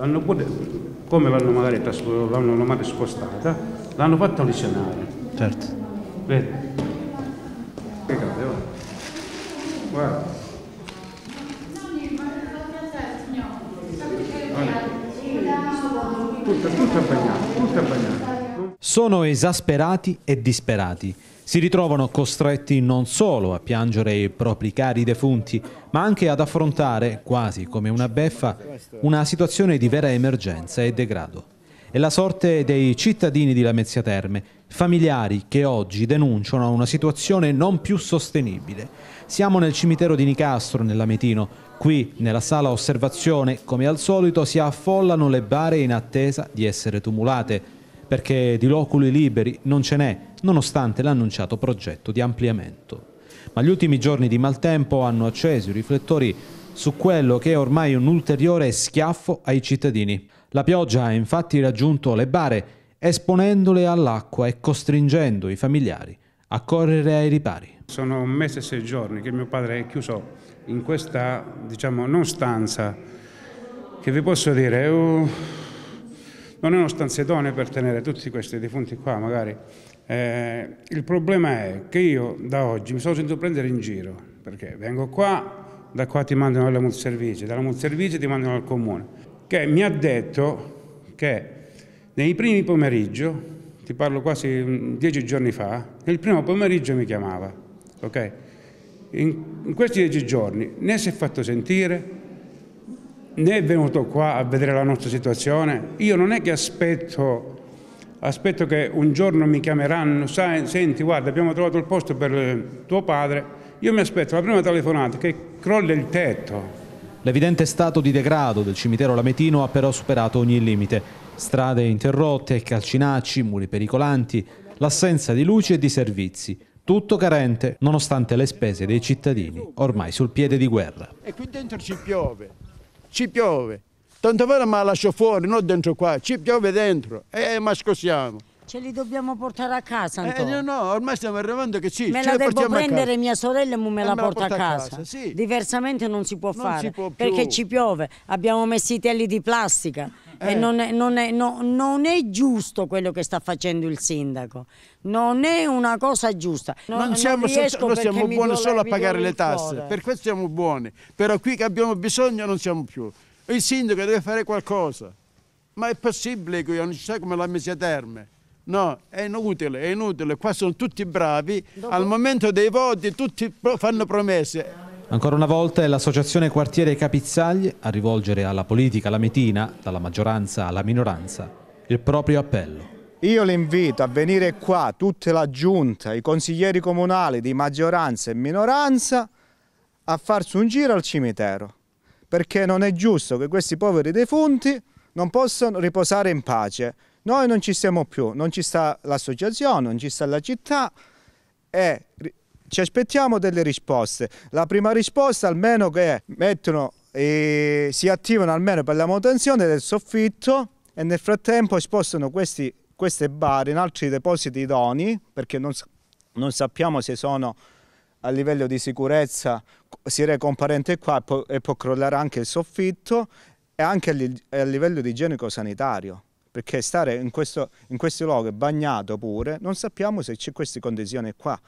l'hanno pure, come l'hanno magari l'hanno magari spostata, l'hanno fatta licenare. Certo. Vedi? Che cade, va. Guarda. Tutto, tutto bagnato, tutto bagnato. Sono esasperati e disperati si ritrovano costretti non solo a piangere i propri cari defunti, ma anche ad affrontare, quasi come una beffa, una situazione di vera emergenza e degrado. È la sorte dei cittadini di Lamezia Terme, familiari che oggi denunciano una situazione non più sostenibile. Siamo nel cimitero di Nicastro, nell'Ametino. Qui, nella sala osservazione, come al solito, si affollano le bare in attesa di essere tumulate, perché di loculi liberi non ce n'è nonostante l'annunciato progetto di ampliamento. Ma gli ultimi giorni di maltempo hanno acceso i riflettori su quello che è ormai un ulteriore schiaffo ai cittadini. La pioggia ha infatti raggiunto le bare, esponendole all'acqua e costringendo i familiari a correre ai ripari. Sono un mese e sei giorni che mio padre è chiuso in questa, diciamo, non stanza, che vi posso dire, è un non è uno stanziatone per tenere tutti questi defunti qua magari. Eh, il problema è che io da oggi mi sono sentito prendere in giro, perché vengo qua, da qua ti mandano alla Mulservice, dalla Mulservice ti mandano al comune, che mi ha detto che nei primi pomeriggio, ti parlo quasi mm, dieci giorni fa, nel primo pomeriggio mi chiamava, ok? In, in questi dieci giorni né si è fatto sentire, né è venuto qua a vedere la nostra situazione. Io non è che aspetto, aspetto che un giorno mi chiameranno, sai, senti, guarda, abbiamo trovato il posto per eh, tuo padre. Io mi aspetto la prima telefonata che crolla il tetto. L'evidente stato di degrado del cimitero lametino ha però superato ogni limite. Strade interrotte, calcinacci, muri pericolanti, l'assenza di luci e di servizi. Tutto carente, nonostante le spese dei cittadini, ormai sul piede di guerra. E qui dentro ci piove ci piove. Tanto vero ma lascio fuori, non dentro qua, ci piove dentro e eh, ma Ce li dobbiamo portare a casa, eh, Antonio. Eh, no, ormai stiamo arrivando che sì. Me la devo prendere mia sorella e me, eh, me la porta, a casa. casa sì. Diversamente non si può non fare. Si può perché ci piove, abbiamo messo i telli di plastica. Eh. E non è, non, è, no, non è, giusto quello che sta facendo il sindaco. Non è una cosa giusta. No, non, siamo, senza, noi siamo buoni solo a pagare le tasse, cuore. per questo siamo buoni. Però qui che abbiamo bisogno non siamo più. Il sindaco deve fare qualcosa. Ma è possibile che io non ci sa come la mese terme. No, è inutile, è inutile, qua sono tutti bravi, al momento dei voti tutti fanno promesse. Ancora una volta è l'associazione Quartiere Capizzagli a rivolgere alla politica lametina, dalla maggioranza alla minoranza, il proprio appello. Io le invito a venire qua, tutta la giunta, i consiglieri comunali di maggioranza e minoranza, a farsi un giro al cimitero, perché non è giusto che questi poveri defunti non possano riposare in pace. Noi non ci siamo più, non ci sta l'associazione, non ci sta la città e ci aspettiamo delle risposte. La prima risposta almeno che mettono e si attivano almeno per la manutenzione del soffitto e nel frattempo spostano questi, queste bare in altri depositi idoni perché non, non sappiamo se sono a livello di sicurezza si ricomparente qua e può, e può crollare anche il soffitto e anche a livello di igienico sanitario perché stare in questo, in questo luogo bagnato pure non sappiamo se c'è queste condizioni qua